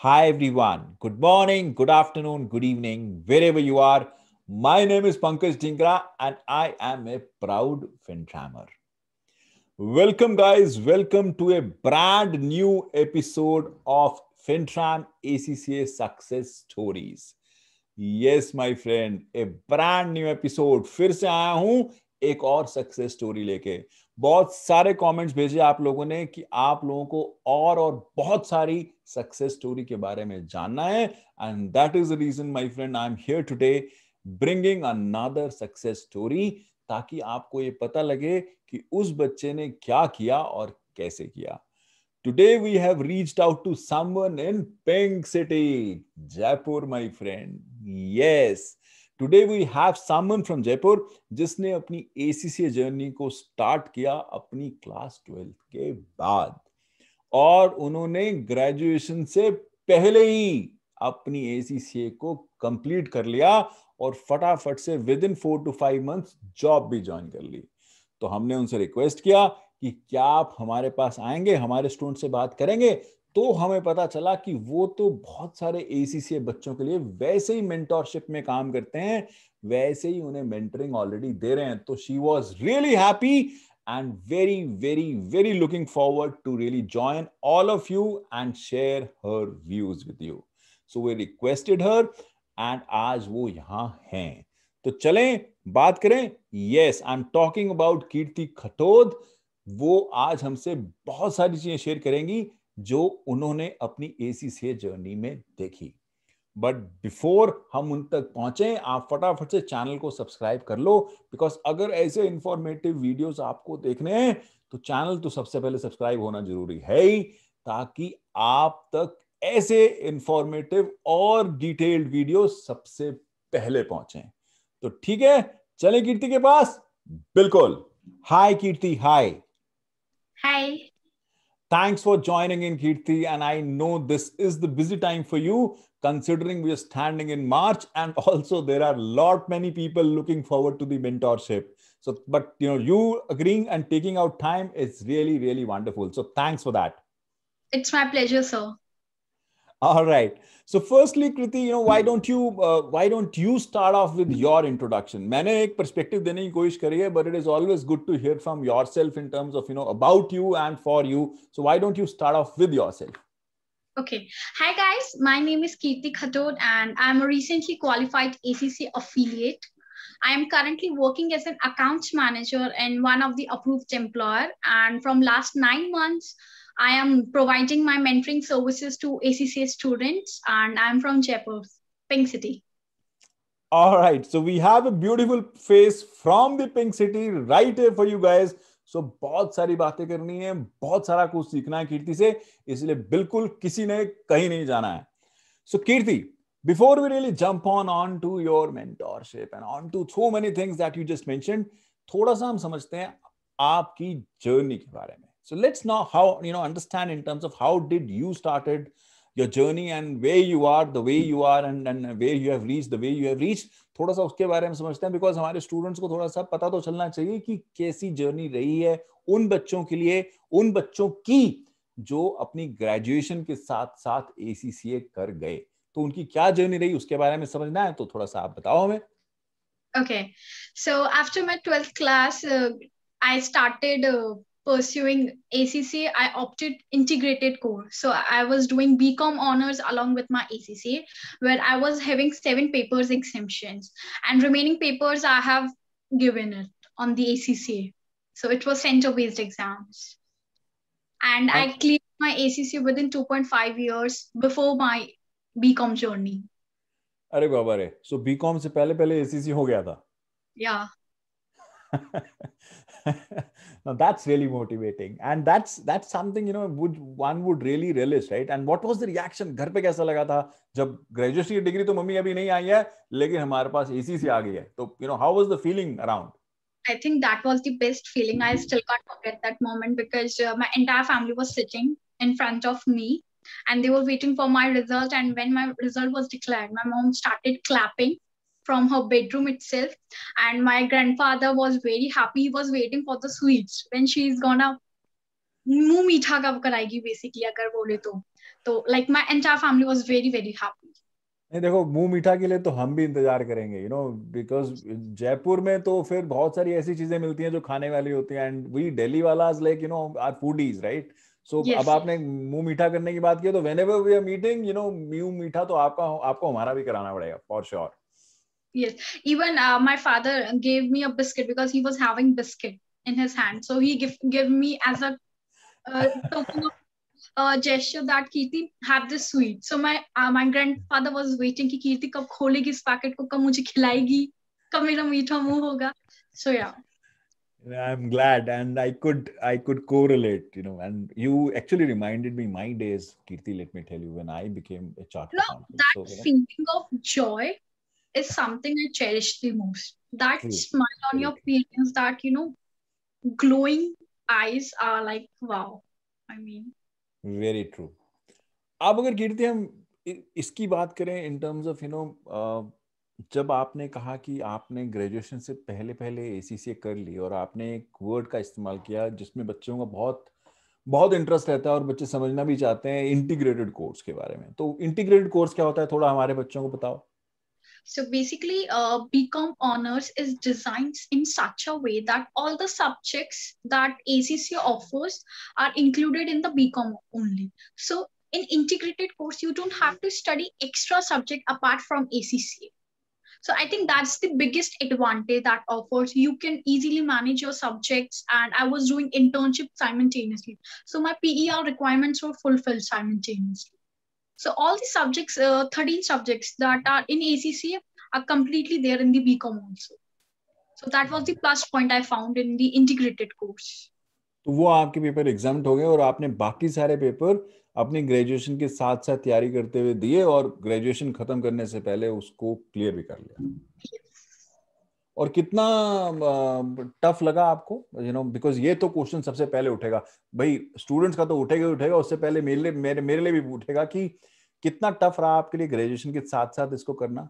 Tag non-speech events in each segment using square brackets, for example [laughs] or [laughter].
Hi, everyone. Good morning, good afternoon, good evening, wherever you are. My name is Pankaj Dingra and I am a proud FinTrammer. Welcome, guys. Welcome to a brand new episode of FinTram ACCA Success Stories. Yes, my friend, a brand new episode. फिर से आया हूं एक और success story लेके बहुत सारे comments भेजे आप लोगों ने कि आप लोगों को और और बहुत सारी सक्सेस स्टोरी के बारे में जानना है and that is the reason my friend I am here today bringing another success story ताकि आपको ये पता लगे कि उस बच्चे ने क्या किया और कैसे किया today we have reached out to someone in pink city Jaipur my friend yes today we have someone from Jaipur जिसने अपनी एसीसी जर्नी को स्टार्ट किया अपनी क्लास ट्वेल्थ के बाद और उन्होंने ग्रेजुएशन से पहले ही अपनी एसीसीए को कंप्लीट कर लिया और फटाफट से within four to five months job भी ज्वाइन कर ली तो हमने उनसे रिक्वेस्ट किया कि क्या आप हमारे पास आएंगे हमारे स्टूडेंट से बात करेंगे तो हमें पता चला कि वो तो बहुत सारे एसीसीए बच्चों के लिए वैसे ही मेंटोरशिप में काम करते हैं वैसे ही उन्हें मेंटरिंग ऑलरेडी दे रहे हैं तो she was really happy and very very very looking forward to really join all of you and share her views with you so we requested her and आज वो यहां हैं तो चलें बात करें yes I am talking about Kirti Khatod वो आज हमसे बहुत सारी चीजें शेयर करेंगी जो उन्होंने अपनी से जर्नी में देखी बट बिफोर हम उन तक पहुंचे आप फटाफट से चैनल को सब्सक्राइब कर लो बिकॉज अगर ऐसे इंफॉर्मेटिव वीडियोस आपको देखने हैं तो चैनल तो सबसे पहले सब्सक्राइब होना जरूरी है ही ताकि आप तक ऐसे इंफॉर्मेटिव और डिटेल्ड वीडियो सबसे पहले पहुंचे तो ठीक है चले कीर्ति के पास बिल्कुल हाय कीर्ति हाय हाय Thanks for joining in, Kirti. And I know this is the busy time for you, considering we are standing in March, and [laughs] also there are a lot many people looking forward to the mentorship. So, but you know, you agreeing and taking out time is really, really wonderful. So, thanks for that. It's my pleasure, sir. All right. So firstly, Kriti, you know, why don't you uh, why don't you start off with your introduction? मैंने एक perspective देने की कोशिश करी है, but it is always good to hear from yourself in terms of you know about you and for you. So why don't you start off with yourself? Okay. Hi guys, my name is Krithi Khatod and I'm a recently qualified ACC affiliate. I am currently working as an accounts manager in one of the approved employer and from last 9 months I am providing my mentoring services to ACCA students, and I'm from Jaipur, Pink City. All right. So we have a beautiful face from the Pink City right here for you guys. so, बहुत सारी बातें करनी है बहुत सारा कुछ सीखना है कीर्ति से इसलिए बिल्कुल किसी ने कहीं नहीं जाना so, Kirti, before we really jump on on to your mentorship and on to so many things that you just mentioned थोड़ा सा हम समझते हैं आपकी So let's now how you know understand in terms of how did you started your journey and where you are, the way you are, and and where you have reached, the way you have reached. थोड़ा सा उसके बारे में समझते हैं because हमारे students को थोड़ा सा पता तो चलना चाहिए कि कैसी जर्नी रही है उन बच्चों के लिए उन बच्चों की जो अपनी ग्रेजुएशन के साथ साथ ए कर गए तो उनकी क्या जर्नी रही उसके बारे में समझना है तो थोड़ा सा आप बताओ हमें okay so after my 12th class uh, i started uh, pursuing ACC, I opted integrated core. So I was doing BCom honors along with my ACC, where I was having seven papers exemptions, and remaining papers I have given it on the ACC. So it was center based exams. And okay. I cleared my ACC within 2.5 years before my BCom journey. अरे बाबा रे सो BCom से पहले पहले ACC हो गया था या [laughs] now that's really motivating and that's that's something you know would one would really relish right and what was the reaction घर पे कैसा लगा था जब ग्रेजुएशन degree डिग्री तो मम्मी अभी नहीं आई है लेकिन हमारे पास इसी से आ गई है So you know how was the feeling around? I think that was the best feeling. I still can't forget that moment because uh, my entire family was sitting in front of me and they were waiting for my result. And when my result was declared, my mom started clapping from her bedroom itself. And my grandfather was very happy. He was waiting for the sweets when she is gonna मुंह मीठा कब कराएगी basically अगर बोले तो तो like my entire family was very very happy नहीं देखो मुंह मीठा के लिए तो हम भी इंतजार करेंगे यू नो बिकॉज जयपुर में तो फिर बहुत सारी ऐसी चीजें मिलती हैं जो खाने वाली होती हैं एंड वी दिल्ली वाला like you know are foodies right so अब आपने मुंह मीठा करने की बात की तो whenever we are meeting you know म्यू मीठा तो आपका आपको हमारा भी कराना पड़ेगा for sure sure. yes even uh, my father gave me a biscuit because he was having biscuit in his hand so he give give me as a uh, [laughs] token of uh, gesture that Kirti have this sweet. So my uh, my grandfather was waiting कि कीर्ति कब खोलेगी packet, packet को कब मुझे खिलाएगी कब मेरा मीठा मुंह होगा so yeah I'm glad, and I could I could correlate, you know. And you actually reminded me my days, Kirti. Let me tell you, when I became a chartered no, accountant. that so, feeling of joy is something I cherish the most. That mm. smile on mm. your parents, that, you know, glowing eyes are like, wow. I mean, very true. अब अगर कीर्ति हम इसकी बात करें in terms of you know जब आपने कहा कि आपने ग्रेजुएशन से पहले पहले ए कर ली और आपने एक वर्ड का इस्तेमाल किया जिसमें बच्चों का बहुत बहुत इंटरेस्ट रहता है और बच्चे समझना भी चाहते हैं इंटीग्रेटेड कोर्स के बारे में तो इंटीग्रेटेड कोर्स क्या होता है थोड़ा हमारे बच्चों को बताओ So basically, uh, BCom honors is designed in such a way that all the subjects that ACC offers are included in the BCom only. So in integrated course, you don't have to study extra subject apart from ACC. So I think that's the biggest advantage that offers. You can easily manage your subjects. And I was doing internship simultaneously. So my PER requirements were fulfilled simultaneously. So all the subjects, uh, 13 subjects that are in acc are completely there in the BCom also. So that was the plus point I found in the integrated course. तो वो आपके paper exam हो गए और आपने बाकी सारे paper अपने ग्रेजुएशन के साथ साथ तैयारी करते हुए दिए और ग्रेजुएशन खत्म करने से पहले उसको क्लियर भी कर लिया और कितना टफ लगा आपको यू नो बिकॉज ये तो क्वेश्चन सबसे पहले उठेगा भाई स्टूडेंट्स का तो उठेगा उठेगा उससे पहले मेरे लिए मेरे मेरे लिए भी उठेगा कि कितना टफ रहा आपके लिए ग्रेजुएशन के साथ साथ इसको करना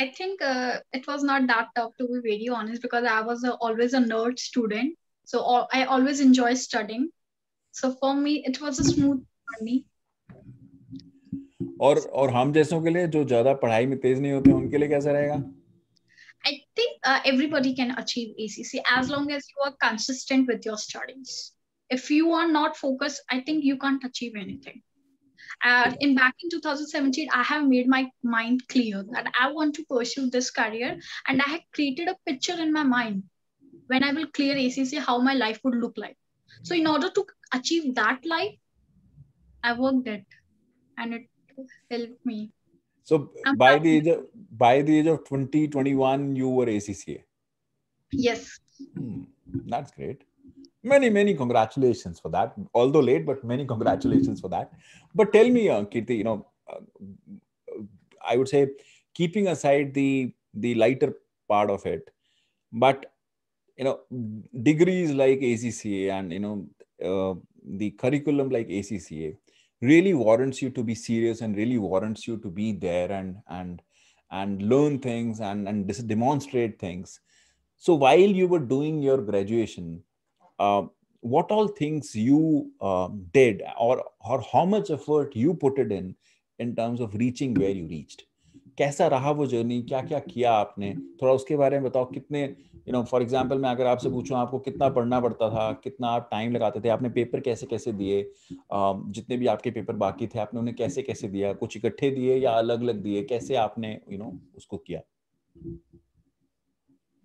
I think uh, it was not that tough to be very honest because I was a, always a nerd student. So all, I always enjoy studying. So for me, it was a smooth journey. और और हम जैसों के लिए जो ज्यादा पढ़ाई में तेज नहीं होते उनके लिए कैसा रहेगा I think uh, everybody can achieve ACC as long as you are consistent with your studies. If you are not focused, I think you can't achieve anything. Uh, in back in 2017, I have made my mind clear that I want to pursue this career, and I had created a picture in my mind when I will clear ACC how my life would look like. So, in order to achieve that life, I worked it, and it helped me so I'm by the age of, by the age of 20, 21, you were ACCA. Yes. Hmm, that's great. Many, many congratulations for that. Although late, but many congratulations for that. But tell me, uh, Kirti, you know, uh, I would say, keeping aside the the lighter part of it, but you know, degrees like ACCA and you know uh, the curriculum like ACCA, really warrants you to be serious and really warrants you to be there and and and learn things and and dis- demonstrate things so while you were doing your graduation uh, what all things you uh, did or or how much effort you put it in in terms of reaching where you reached कैसा रहा वो journey क्या क्या किया आपने थोड़ा उसके बारे में बताओ कितने यू नो फॉर एग्जाम्पल मैं अगर आपसे पूछूं आपको कितना पढ़ना पड़ता था कितना आप टाइम लगाते थे आपने पेपर कैसे कैसे दिए जितने भी आपके पेपर बाकी थे आपने उन्हें कैसे कैसे दिया कुछ इकट्ठे दिए या अलग अलग दिए कैसे आपने यू नो उसको किया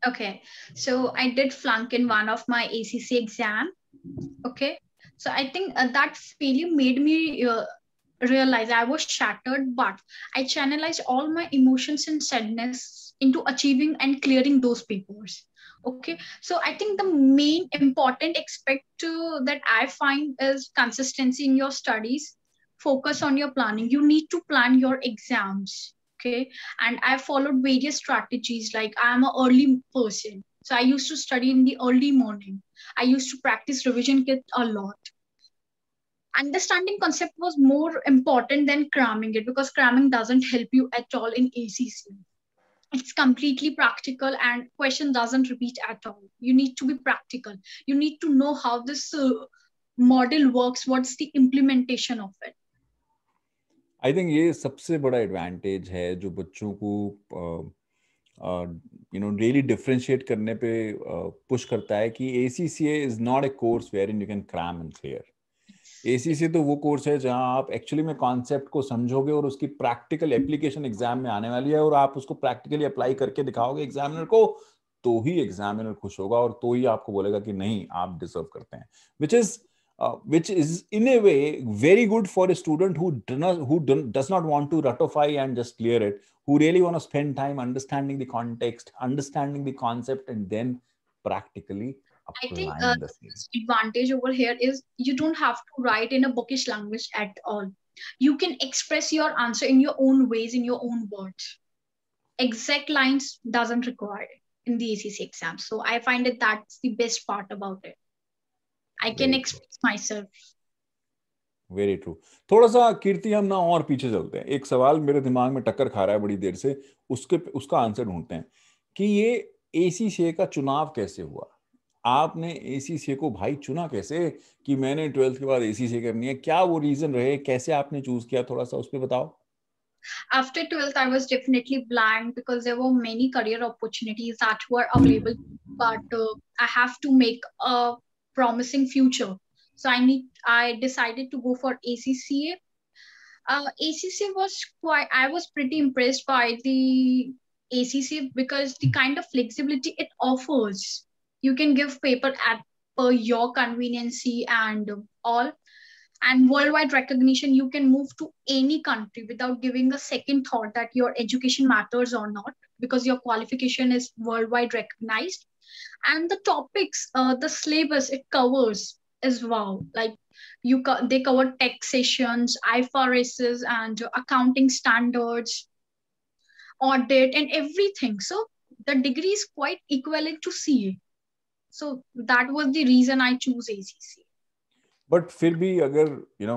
okay so i did flunk in one of my acc exam okay so i think uh, that failure made me uh, realize I was shattered, but I channelized all my emotions and sadness into achieving and clearing those papers. Okay, so I think the main important aspect to, that I find is consistency in your studies, focus on your planning. You need to plan your exams. Okay, and I followed various strategies like I am an early person. So I used to study in the early morning. I used to practice revision kit a lot understanding concept was more important than cramming it because cramming doesn't help you at all in ACC. It's completely practical and question doesn't repeat at all. You need to be practical. You need to know how this uh, model works. What's the implementation of it? I think ये सबसे बड़ा advantage है जो बच्चों को uh, uh, you know really differentiate करने पे push uh, करता है कि A C C A is not a course where in you ACC तो वो कोर्स है जहां आप एक्चुअली में कॉन्सेप्ट को समझोगे और उसकी प्रैक्टिकल एप्लीकेशन एग्जाम में आने वाली है और आप उसको प्रैक्टिकली अप्लाई करके दिखाओगे एग्जामिनर को तो ही एग्जामिनर खुश होगा और तो ही आपको बोलेगा कि नहीं आप डिजर्व करते हैं which is which is in a way very good for a student who who does not want to ratify and just clear it who really want to spend time understanding the context understanding the concept and then practically I think uh, the advantage over here is you don't have to write in a bookish language at all. You can express your answer in your own ways, in your own words. Exact lines doesn't require in the ACC exam. So I find it that's the best part about it. I can Very express true. myself. Very true थोड़ा सा कीर्ति हम ना और पीछे चलते हैं एक सवाल मेरे दिमाग में टक्कर खा रहा है बड़ी देर से उसके उसका आंसर ढूंढते हैं कि ये का चुनाव कैसे हुआ आपने ए सी सी ए को भाई चुना कैसे कि मैंने ट्वेल्थ के बाद ए सी सी ए करनी है क्या वो रीजन रहे कैसे आपने चूज किया थोड़ा सा उस पर बताओ after 12th i was definitely blank because there were many career opportunities that were available but uh, i have to make a promising future so i need i decided to go for acca uh, acca was quite i was pretty impressed by the acca because the kind of flexibility it offers Mm. you can give paper at per your conveniency and all and worldwide recognition you can move to any country without giving a second thought that your education matters or not because your qualification is worldwide recognized and the topics uh, the syllabus it covers as well like you co- they cover taxations IFRSs, and accounting standards audit and everything so the degree is quite equivalent to ca so that was the reason i choose acc but फिर भी अगर you know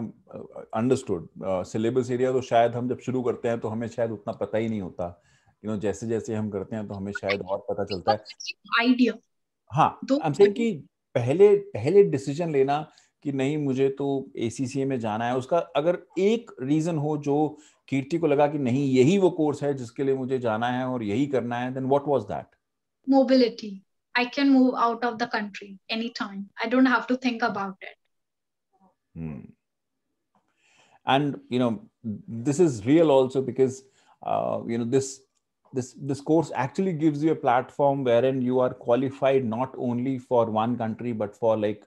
understood syllabus area तो शायद हम जब शुरू करते हैं तो हमें शायद उतना पता ही नहीं होता यू you नो जैसे जैसे हम करते हैं तो हमें शायद और पता चलता है आइडिया हाँ आई एम कि पहले पहले डिसीजन लेना कि नहीं मुझे तो ए में जाना है उसका अगर एक रीजन हो जो कीर्ति को लगा कि नहीं यही वो कोर्स है जिसके लिए मुझे जाना है और यही करना है then what was that mobility I can move out of the country anytime. I don't have to think about it. Hmm. And you know, this is real also because uh, you know this this this course actually gives you a platform wherein you are qualified not only for one country but for like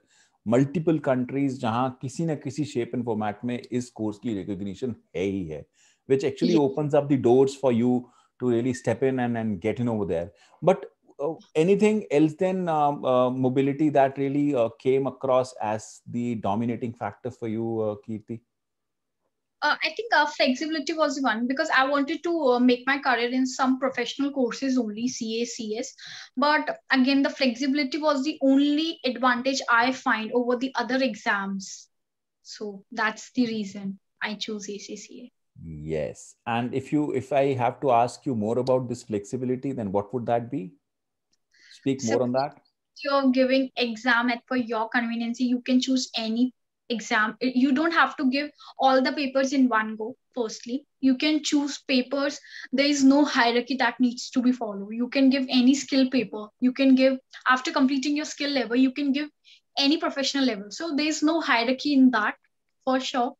multiple countries, जहाँ किसी ना किसी shape and format में इस course की recognition है ही है विच opens up the doors for you to really step in and and get in over there. But uh, anything else than um, uh, mobility that really uh, came across as the dominating factor for you, uh, Kirti? Uh, I think uh, flexibility was one because I wanted to uh, make my career in some professional courses only, CA, CS. But again, the flexibility was the only advantage I find over the other exams. So that's the reason I chose ACCA. Yes. And if you, if I have to ask you more about this flexibility, then what would that be? speak so more on that you're giving exam at for your convenience you can choose any exam you don't have to give all the papers in one go firstly you can choose papers there is no hierarchy that needs to be followed you can give any skill paper you can give after completing your skill level you can give any professional level so there is no hierarchy in that for sure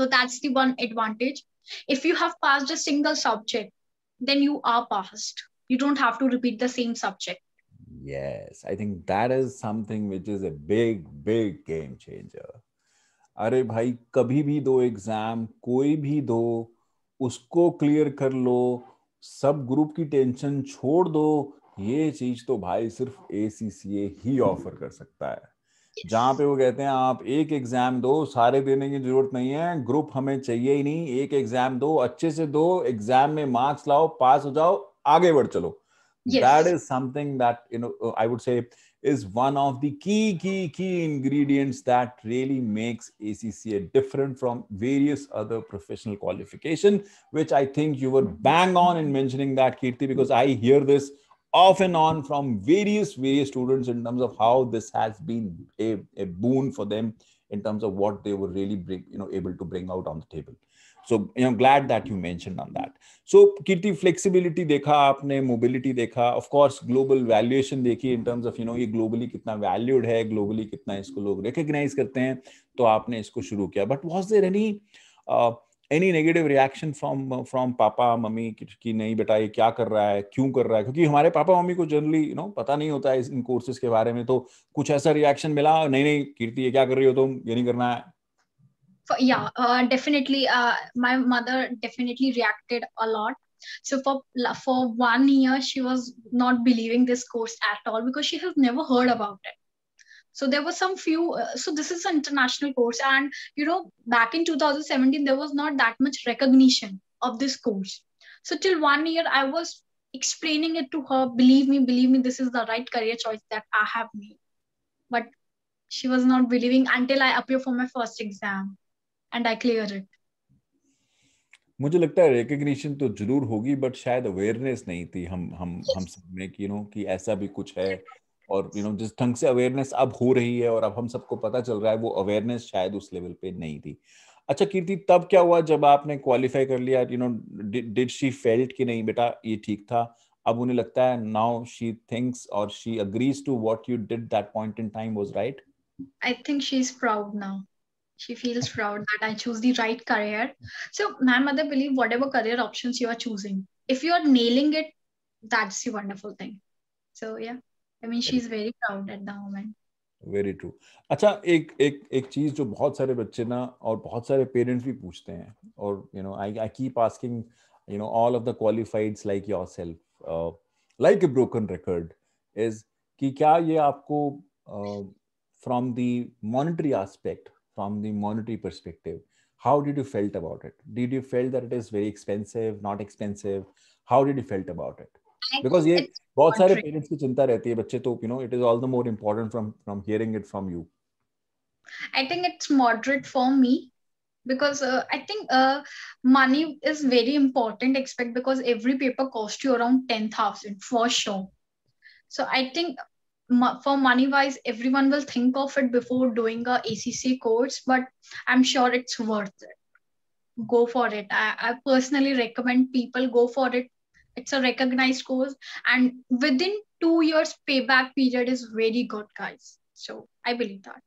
so that's the one advantage if you have passed a single subject then you are passed you don't have to repeat the same subject Yes, I think that is something which is a big, big game changer. अरे भाई कभी भी दो exam कोई भी दो उसको clear कर लो सब ग्रुप की टेंशन छोड़ दो ये चीज तो भाई सिर्फ ए ही ऑफर कर सकता है जहां पे वो कहते हैं आप एक एग्जाम दो सारे देने की जरूरत नहीं है ग्रुप हमें चाहिए ही नहीं एक एग्जाम दो अच्छे से दो एग्जाम में मार्क्स लाओ पास हो जाओ आगे बढ़ चलो yes. that is something that you know uh, i would say is one of the key key key ingredients that really makes acca different from various other professional qualification which i think you were bang on in mentioning that kirti because i hear this off and on from various various students in terms of how this has been a, a boon for them in terms of what they were really bring, you know able to bring out on the table so you know glad that you mentioned on that so kitty flexibility देखा आपने mobility देखा of course global valuation देखी in terms of you know ये globally कितना valued है globally कितना इसको लोग recognize करते हैं तो आपने इसको शुरू किया but was there any any negative reaction from from papa mummy की नहीं बेटा ये क्या कर रहा है क्यों कर रहा है क्योंकि हमारे पापा मम्मी को जनरली यू नो पता नहीं होता है इन कोर्सेज के बारे में तो कुछ ऐसा रिएक्शन मिला नहीं नहीं कीर्ति ये क्या कर रही हो तुम ये नहीं करना है yeah uh, definitely uh, my mother definitely reacted a lot so for for one year she was not believing this course at all because she has never heard about it so there were some few uh, so this is an international course and you know back in 2017 there was not that much recognition of this course so till one year i was explaining it to her believe me believe me this is the right career choice that i have made but she was not believing until i appeared for my first exam and I clear it मुझे लगता है recognition तो जरूर होगी but शायद awareness नहीं थी हम हम हम सब में कि यू नो कि ऐसा भी कुछ है और यू नो जिस ढंग से अवेयरनेस अब हो रही है और अब हम सबको पता चल रहा है वो अवेयरनेस शायद उस लेवल पे नहीं थी अच्छा कीर्ति तब क्या हुआ जब आपने क्वालिफाई कर लिया you know did she felt कि नहीं बेटा ये ठीक था अब उन्हें लगता है नाउ शी थिंक्स और she agrees to what you did that point in time was right I think she is proud now she feels proud that i chose the right career so ma'am mother believe whatever career options you are choosing if you are nailing it that's the wonderful thing so yeah i mean she's very proud at the moment very true अच्छा एक एक एक चीज जो बहुत सारे बच्चे ना और बहुत सारे पेरेंट्स भी पूछते हैं और you know I I keep asking you know all of the qualifieds like yourself like a broken record is कि क्या ये आपको from the monetary aspect from the monetary perspective how did you felt about it did you felt that it is very expensive not expensive how did you felt about it because ये बहुत सारे parents' की चिंता रहती है बच्चे you you know it is all the more from from from hearing it from think it's moderate for me because uh, I think uh, money is very important except because every paper costs you around 10,000 for sure. So I think for money wise everyone will think of it before doing a acc course but i'm sure it's worth it go for it i, I personally recommend people go for it it's a recognized course and within two years payback period is very good guys so i believe that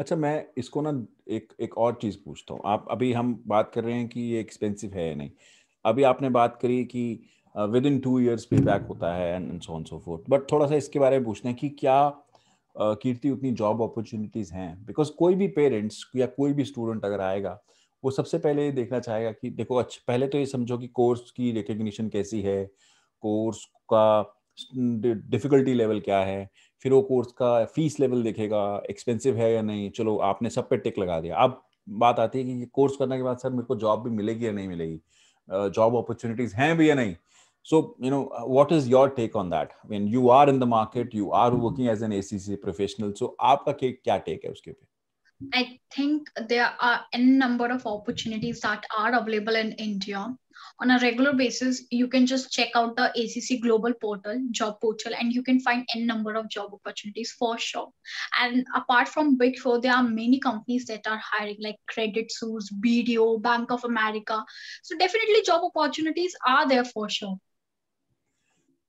अच्छा मैं इसको ना एक एक और चीज पूछता हूँ आप अभी हम बात कर रहे हैं कि ये एक्सपेंसिव है या नहीं अभी आपने बात करी कि within two years pay back होता है and so on so fourth but थोड़ा सा इसके बारे में पूछना है कि क्या कीर्ति उतनी जॉब अपॉर्चुनिटीज हैं बिकॉज कोई भी पेरेंट्स या कोई भी स्टूडेंट अगर आएगा वो सबसे पहले देखना चाहेगा कि देखो अच्छा पहले तो ये समझो कि कोर्स की रिकग्निशन कैसी है कोर्स का डिफिकल्टी लेवल क्या है फिर वो कोर्स का फीस लेवल देखेगा एक्सपेंसिव है या नहीं चलो आपने सब पे टिक लगा दिया अब बात आती है कि कोर्स करने के बाद सर मेरे को जॉब भी मिलेगी या नहीं मिलेगी जॉब अपॉर्चुनिटीज हैं भी या नहीं So, you know, uh, what is your take on that? When you are in the market, you are mm-hmm. working as an ACC professional. So, आपका क्या take है उसके पे? I think there are n number of opportunities that are available in India. On a regular basis, you can just check out the ACC Global Portal, job portal, and you can find n number of job opportunities for sure. And apart from Big Four, there are many companies that are hiring, like Credit Suisse, BDO, Bank of America. So definitely, job opportunities are there for sure.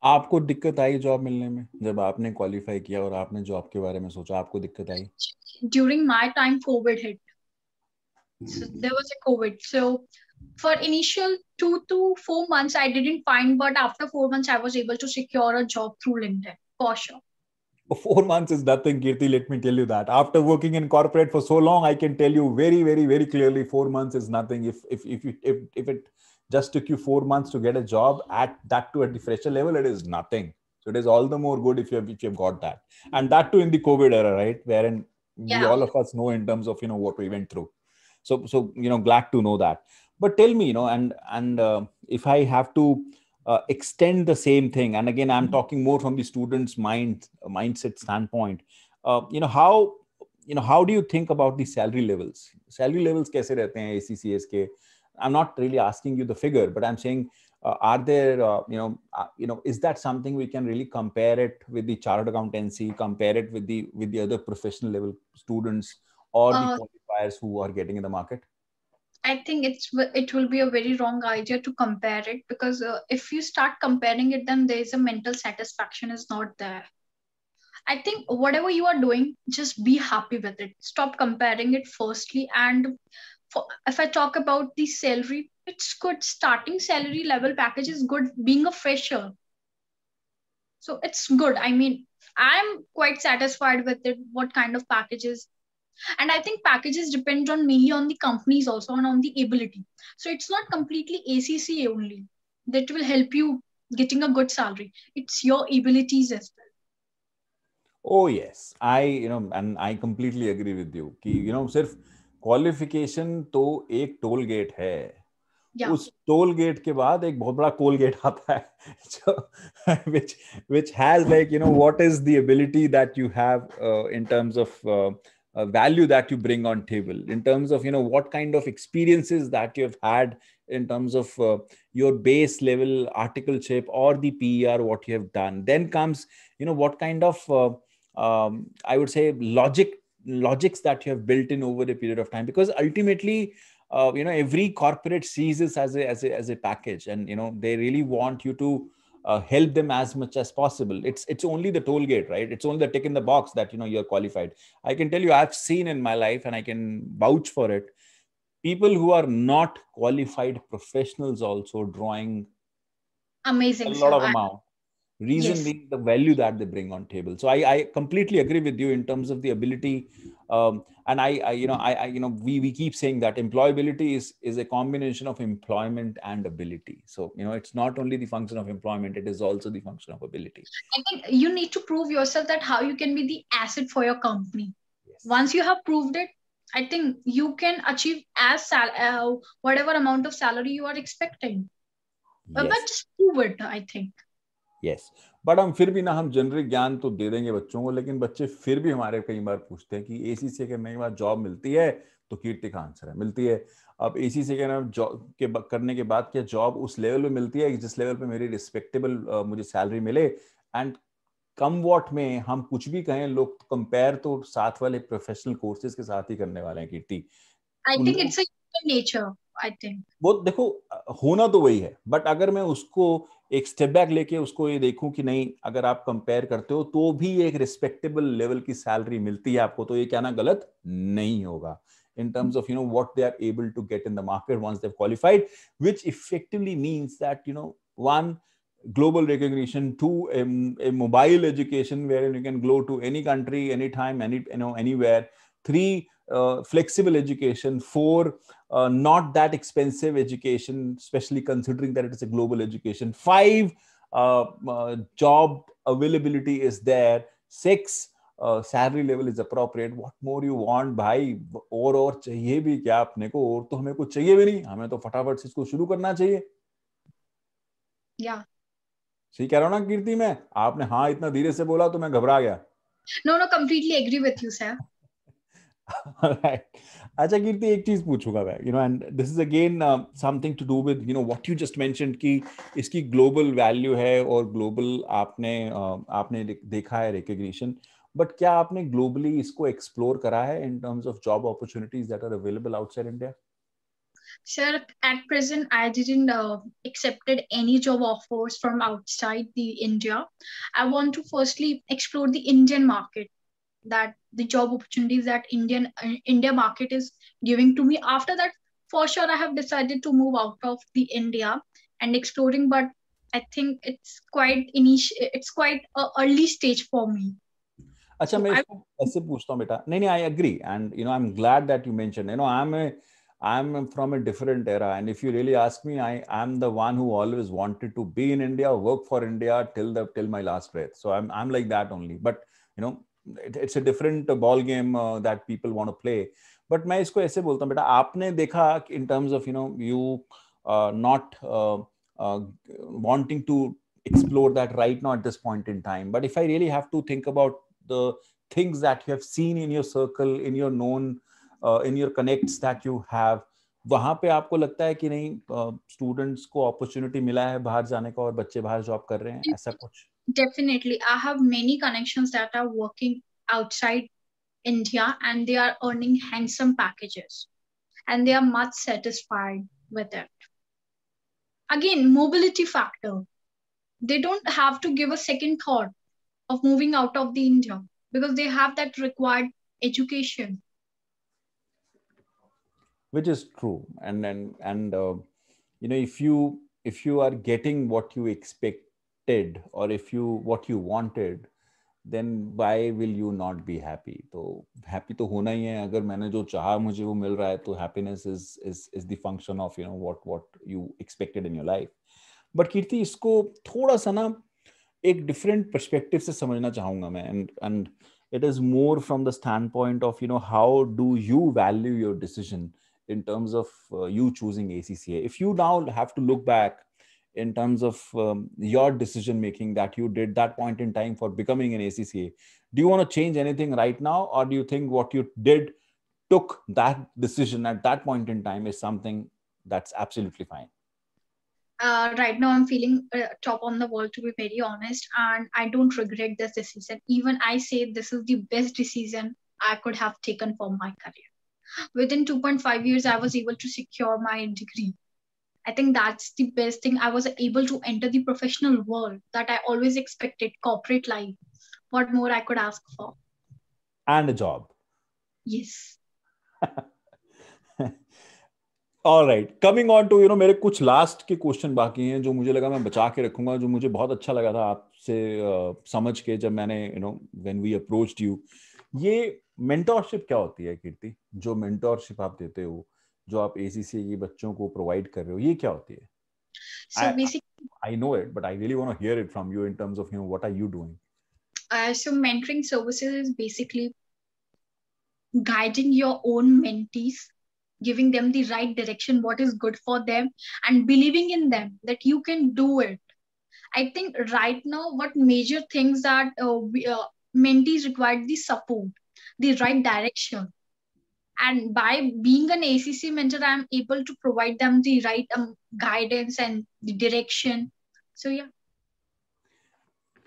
आपको दिक्कत I job मिलने में जब आपने qualify किया और आपने job के बारे में सोचा आपको दिक्कत आई during my time Covid hit so there was a covid so for initial two to four months i didn't find but after four months i was able to secure a job through linkedin for sure Four months is nothing, Kirti. Let me tell you that. After working in corporate for so long, I can tell you very, very, very clearly, four months is nothing. If if if if if it just took you four months to get a job at that to a fresher level, it is nothing. So it is all the more good if you have if you've got that. And that too in the COVID era, right? Wherein yeah. we all of us know in terms of you know what we went through. So so you know, glad to know that. But tell me, you know, and and uh, if I have to uh, extend the same thing, and again, I'm mm-hmm. talking more from the student's mind uh, mindset standpoint. Uh, you know how you know how do you think about the salary levels? Salary levels कैसे रहते हैं ACCS के? I'm not really asking you the figure, but I'm saying, uh, are there, uh, you know, uh, you know, is that something we can really compare it with the chartered accountancy, compare it with the with the other professional level students or the uh, qualifiers who are getting in the market? I think it's it will be a very wrong idea to compare it because uh, if you start comparing it, then there is a mental satisfaction is not there. I think whatever you are doing, just be happy with it. Stop comparing it firstly and for, if I talk about the salary, it's good. Starting salary level package is good being a fresher. So it's good. I mean, I'm quite satisfied with it, what kind of packages. And I think packages depend on mainly on the companies also and on the ability. So it's not completely ACC only that will help you getting a good salary. It's your abilities as well. Oh yes, I you know, and I completely agree with you. you know, sir. Qualification तो एक toll gate है उस toll gate के बाद एक बहुत बड़ा कोल gate आता है which which has like you know what is the ability that you have in terms of value that you bring on table in terms of you know what kind of experiences that you have had in terms of your base level articleship और the PR what you have done then comes you know what kind of I would say logic logics that you have built in over a period of time because ultimately uh, you know every corporate sees this as a, as a as a package and you know they really want you to uh, help them as much as possible it's it's only the toll gate right it's only the tick in the box that you know you're qualified i can tell you i've seen in my life and i can vouch for it people who are not qualified professionals also drawing amazing a lot so of amount reason yes. being the value that they bring on table so I, I completely agree with you in terms of the ability um, and I, I, you know I, I, you know we, we keep saying that employability is is a combination of employment and ability so you know it's not only the function of employment it is also the function of ability i think you need to prove yourself that how you can be the asset for your company yes. once you have proved it i think you can achieve as sal- uh, whatever amount of salary you are expecting uh, yes. but just prove it i think yes but हम फिर भी ना हम general ज्ञान तो दे देंगे बच्चों को लेकिन बच्चे फिर भी हमारे कई बार पूछते हैं कि ए सी से करने के बाद जॉब मिलती है तो कीर्ति का आंसर है मिलती है अब ए सी से कहना जॉब के करने के बाद क्या जॉब उस लेवल पे मिलती है जिस लेवल पे मेरी रिस्पेक्टेबल मुझे सैलरी मिले एंड कम वॉट में हम कुछ भी कहें लोग कंपेयर तो साथ वाले प्रोफेशनल कोर्सेज के साथ ही करने वाले हैं Kirti I think it's nature I think वो देखो होना तो वही है बट अगर मैं उसको एक स्टेप बैक लेके उसको ये देखूं कि नहीं अगर आप कंपेयर करते हो तो भी एक रिस्पेक्टेबल लेवल की सैलरी मिलती है आपको तो ये कहना गलत नहीं होगा in terms of you know what they are able to get in the market once they qualified which effectively means that you know one global recognition two a mobile education where you can go to any country any time any you know anywhere three flexible education four uh, not that expensive education, especially considering that it is a global education. Five, uh, uh, job availability is there. Six, salary level is appropriate what more you want भाई और और चाहिए भी क्या अपने को और तो हमें कुछ चाहिए भी नहीं हमें तो फटाफट से इसको शुरू करना चाहिए या yeah. सही कह रहा हूँ ना कीर्ति मैं आपने हाँ इतना धीरे से बोला तो मैं घबरा गया no no completely agree with you sir [laughs] अच्छा कीर्ति एक चीज पूछूंगा मैं you know and this is again something to do with you know what you just mention कि इसकी ग्लोबल वैल्यू है और ग्लोबल आपने uh, आपने देखा है रिकग्निशन बट क्या आपने ग्लोबली इसको एक्सप्लोर करा है in terms of job opportunities that are available outside India Sir, at present, I didn't uh, accepted any job offers from outside the India. I want to firstly explore the Indian market that the job opportunities that Indian uh, India market is giving to me. After that, for sure, I have decided to move out of the India and exploring. But I think it's quite initial. It's quite a early stage for me. अच्छा मैं ऐसे पूछता हूँ बेटा नहीं नहीं I agree and you know I am glad that you mention you know I am I am from a different era and if you really ask me I I am the one who always wanted to be in India work for India till the till my last breath so I am I am like that only but you know it, it's a different ball game uh, that people want to play. But मैं इसको ऐसे बोलता हूँ बेटा आपने देखा in terms of you know you uh, not uh, uh, wanting to explore that right now at this point in time. But if I really have to think about the things that you have seen in your circle, in your known, uh, in your connects that you have, वहाँ पे आपको लगता है कि नहीं students को opportunity मिला है बाहर जाने का और बच्चे बाहर जॉब कर रहे हैं ऐसा कुछ definitely i have many connections that are working outside india and they are earning handsome packages and they are much satisfied with it again mobility factor they don't have to give a second thought of moving out of the india because they have that required education which is true and then and uh, you know if you if you are getting what you expected or if you what you wanted then why will you not be happy so happy to hona hi hai agar maine jo chaha mujhe wo mil raha hai to happiness is is is the function of you know what what you expected in your life but kirti isko thoda sa na ek different perspective se samajhna chahunga main and and it is more from the standpoint of you know how do you value your decision in terms of uh, you choosing ACCA. If you now have to look back in terms of um, your decision making that you did that point in time for becoming an ACCA, do you want to change anything right now, or do you think what you did took that decision at that point in time is something that's absolutely fine? Uh, right now I'm feeling uh, top on the world to be very honest, and I don't regret this decision. Even I say this is the best decision I could have taken for my career within 2.5 years i was able to secure my degree i think that's the best thing i was able to enter the professional world that i always expected corporate life what more i could ask for and a job yes [laughs] All right. Coming on to, you know, मेरे कुछ last के question बाकी हैं जो मुझे लगा मैं बचा के रखूंगा जो मुझे बहुत अच्छा लगा था आपसे uh, समझ के जब मैंने you know when we approached you ये मेंटोरशिप क्या होती है कीर्ति जो मेंटोरशिप आप देते हो जो आप एसीसी के बच्चों को प्रोवाइड कर रहे हो ये क्या होती है I know it but I really want to hear it from you in terms of you know what are you doing so mentoring services is basically guiding your own mentees giving them the right direction what is good for them and believing in them that you can do it i think right now what major things that uh, we, uh, mentees require the support the right direction and by being an acc mentor i'm able to provide them the right um, guidance and the direction so yeah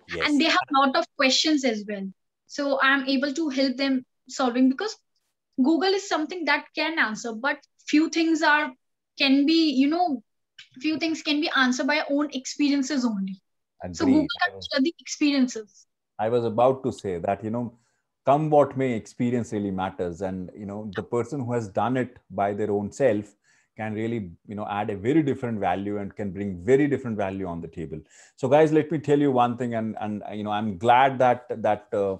yes. and they have a lot of questions as well so i'm able to help them solving because google is something that can answer but few things are can be you know few things can be answered by own experiences only Agreed. so google can share the experiences i was about to say that you know come what may experience really matters and you know the person who has done it by their own self can really you know add a very different value and can bring very different value on the table so guys let me tell you one thing and and you know i'm glad that that uh,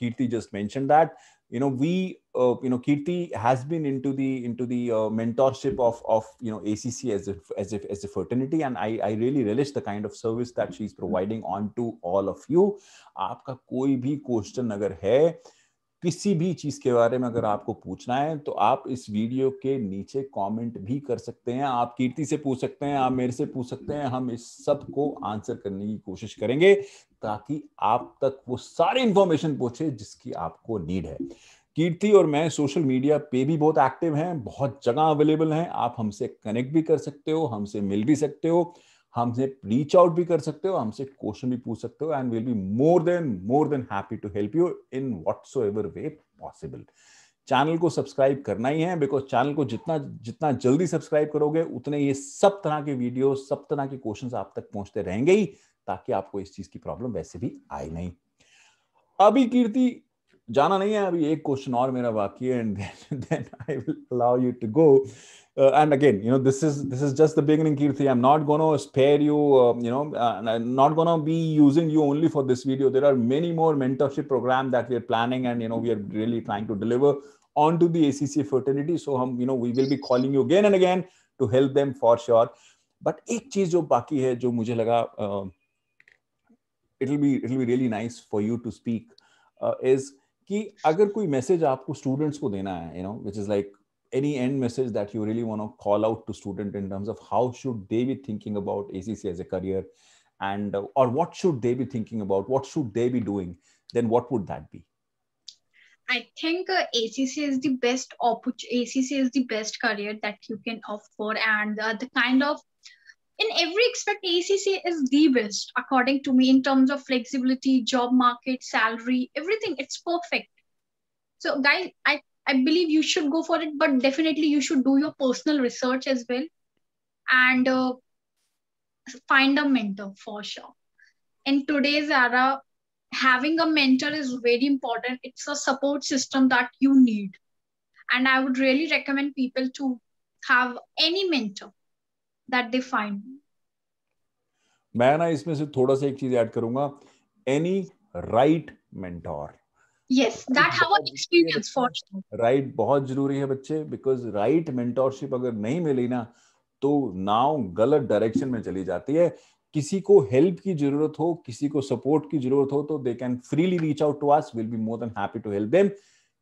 Kirti just mentioned that you know we uh, you know Kirti has been into the into the uh, mentorship of of you know ACC as a as a as a fraternity, and I I really relish the kind of service that she's providing on to all of you. आपका कोई भी question अगर है किसी भी चीज के बारे में अगर आपको पूछना है तो आप इस वीडियो के नीचे कमेंट भी कर सकते हैं आप कीर्ति से पूछ सकते हैं आप मेरे से पूछ सकते हैं हम इस सब को आंसर करने की कोशिश करेंगे ताकि आप तक वो सारी इंफॉर्मेशन पहुंचे जिसकी आपको नीड है कीर्ति और मैं सोशल मीडिया पे भी बहुत एक्टिव हैं बहुत जगह अवेलेबल हैं आप हमसे कनेक्ट भी कर सकते हो हमसे मिल भी सकते हो हमसे रीच आउट भी कर सकते हो हमसे क्वेश्चन भी पूछ सकते हो and will be more than more than happy to help you in so ever way possible channel को सब्सक्राइब करना ही है बिकॉज चैनल को जितना जितना जल्दी सब्सक्राइब करोगे उतने ये सब तरह के वीडियो सब तरह के क्वेश्चन आप तक पहुंचते रहेंगे ही ताकि आपको इस चीज की प्रॉब्लम वैसे भी आए नहीं अभी कीर्ति जाना नहीं है अभी एक क्वेश्चन और मेरा बाकी है and then I will allow you to go and again you know this is this is just the beginning Kirti I am not gonna spare you you know not gonna be using you only for this video there are many more mentorship program that we are planning and you know we are really trying to deliver on to the C fraternity so हम you know we will be calling you again and again to help them for sure but एक चीज जो बाकी है जो मुझे लगा it will be it will be really nice for you to speak is कि अगर कोई मैसेज आपको स्टूडेंट्स को देना है you know which is like any and message that you really want to call out to student in terms of how should they be thinking about ACC as career and uh, or what should they be thinking about what should they be doing then what would that be i think uh, acc is the best opportunity acc is the best career that you can offer and uh, the kind of in every aspect acca is the best according to me in terms of flexibility job market salary everything it's perfect so guys i i believe you should go for it but definitely you should do your personal research as well and uh, find a mentor for sure in today's era having a mentor is very important it's a support system that you need and i would really recommend people to have any mentor that they find मैं ना इसमें से थोड़ा सा एक चीज add करूंगा any right mentor yes that have a experience for right बहुत जरूरी है बच्चे बिकॉज राइट मेंटोरशिप अगर नहीं मिली ना तो नाउ गलत डायरेक्शन में चली जाती है किसी को हेल्प की जरूरत हो किसी को सपोर्ट की जरूरत हो तो they can freely reach out to us will be more than happy to help them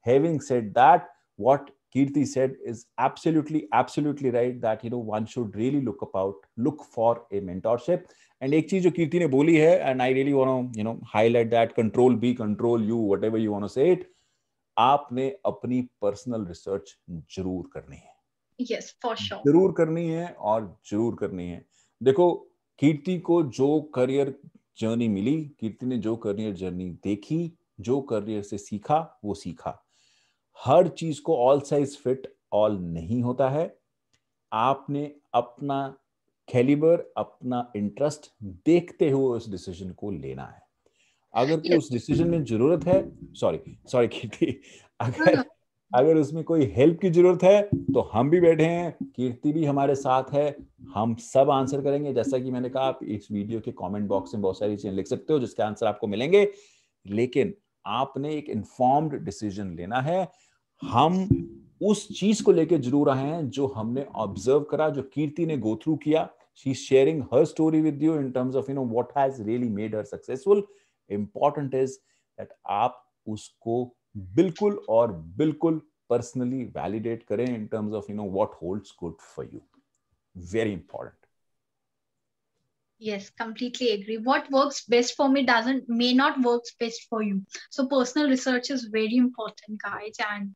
having said that what Kirti said is absolutely, absolutely right that you know one should really look about, look for a mentorship. And एक चीज जो कीर्ति ने बोली है and I really want to you know highlight that control B, control U, whatever you want to say it. आपने अपनी personal research जरूर करनी है yes, for sure. जरूर करनी है और जरूर करनी है देखो कीर्ति को जो करियर जर्नी मिली कीर्ति ने जो करियर जर्नी देखी जो करियर से सीखा वो सीखा हर चीज को ऑल साइज फिट ऑल नहीं होता है आपने अपना कैलिबर अपना इंटरेस्ट देखते हुए उस डिसीजन को लेना है अगर yes. उस डिसीजन में जरूरत है सॉरी सॉरी कीर्ति अगर अगर उसमें कोई हेल्प की जरूरत है तो हम भी बैठे हैं कीर्ति भी हमारे साथ है हम सब आंसर करेंगे जैसा कि मैंने कहा आप इस वीडियो के कमेंट बॉक्स में बहुत सारी चीजें लिख सकते हो जिसके आंसर आपको मिलेंगे लेकिन आपने एक इंफॉर्म्ड डिसीजन लेना है हम उस चीज को लेके जरूर आए हैं जो हमने ऑब्जर्व करा जो कीर्ति ने गो थ्रू किया she sharing her story with you in terms of you know what has really made her successful important is that आप उसको बिल्कुल और बिल्कुल पर्सनली वैलिडेट करें in terms of you know what holds good for you very important yes completely agree what works best for me doesn't may not works best for you so personal research is very important guys and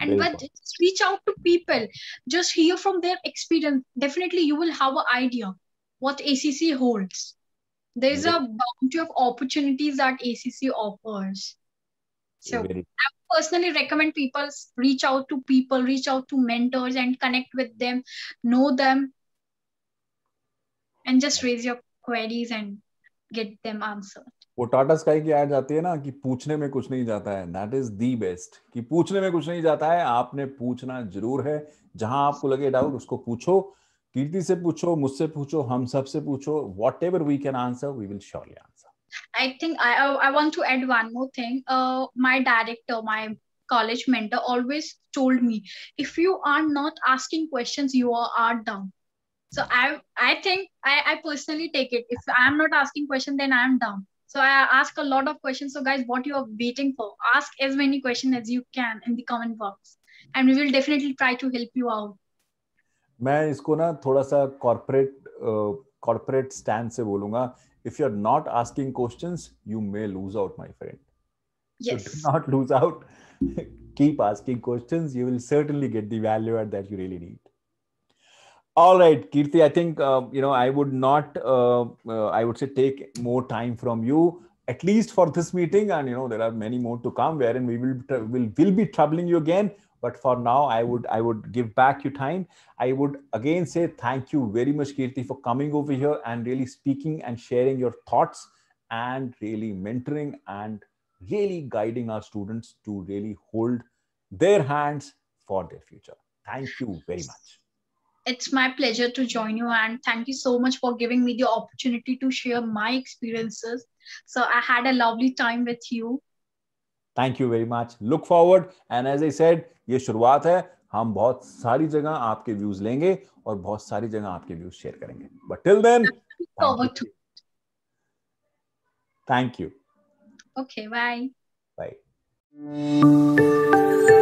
and but just reach out to people just hear from their experience definitely you will have an idea what acc holds there's a bounty of opportunities that acc offers so i personally recommend people reach out to people reach out to mentors and connect with them know them and just raise your queries and get them answered वो Tata sky की add जाती है ना कि पूछने में कुछ नहीं जाता है दैट इज दी बेस्ट कि पूछने में कुछ नहीं जाता है आपने पूछना जरूर है जहां आपको लगे डाउट उसको पूछो कीर्ति से पूछो मुझसे पूछो हम सब से पूछो whatever we can answer we will surely answer I think I I want to add one more thing. Uh, my director, my college mentor, always told me, if you are not asking questions, you are, are down. So I I think I I personally take it. If I am not asking question, then I am down. So I ask a lot of questions. So guys, what you are waiting for? Ask as many questions as you can in the comment box, and we will definitely try to help you out. मैं इसको ना थोड़ा सा corporate corporate stand से बोलूंगा if you are not asking questions you may lose out my friend yes. do not lose out [laughs] keep asking questions you will certainly get the value that you really need all right, Kirti. I think uh, you know I would not. Uh, uh, I would say take more time from you at least for this meeting, and you know there are many more to come. Wherein we will will will be troubling you again. But for now, I would I would give back your time. I would again say thank you very much, Kirti, for coming over here and really speaking and sharing your thoughts and really mentoring and really guiding our students to really hold their hands for their future. Thank you very much. It's my pleasure to join you, and thank you so much for giving me the opportunity to share my experiences. So, I had a lovely time with you. Thank you very much look forward and as I said ये शुरुआत है हम बहुत सारी जगह आपके views लेंगे और बहुत सारी जगह आपके व्यूज शेयर करेंगे but till then thank you okay bye bye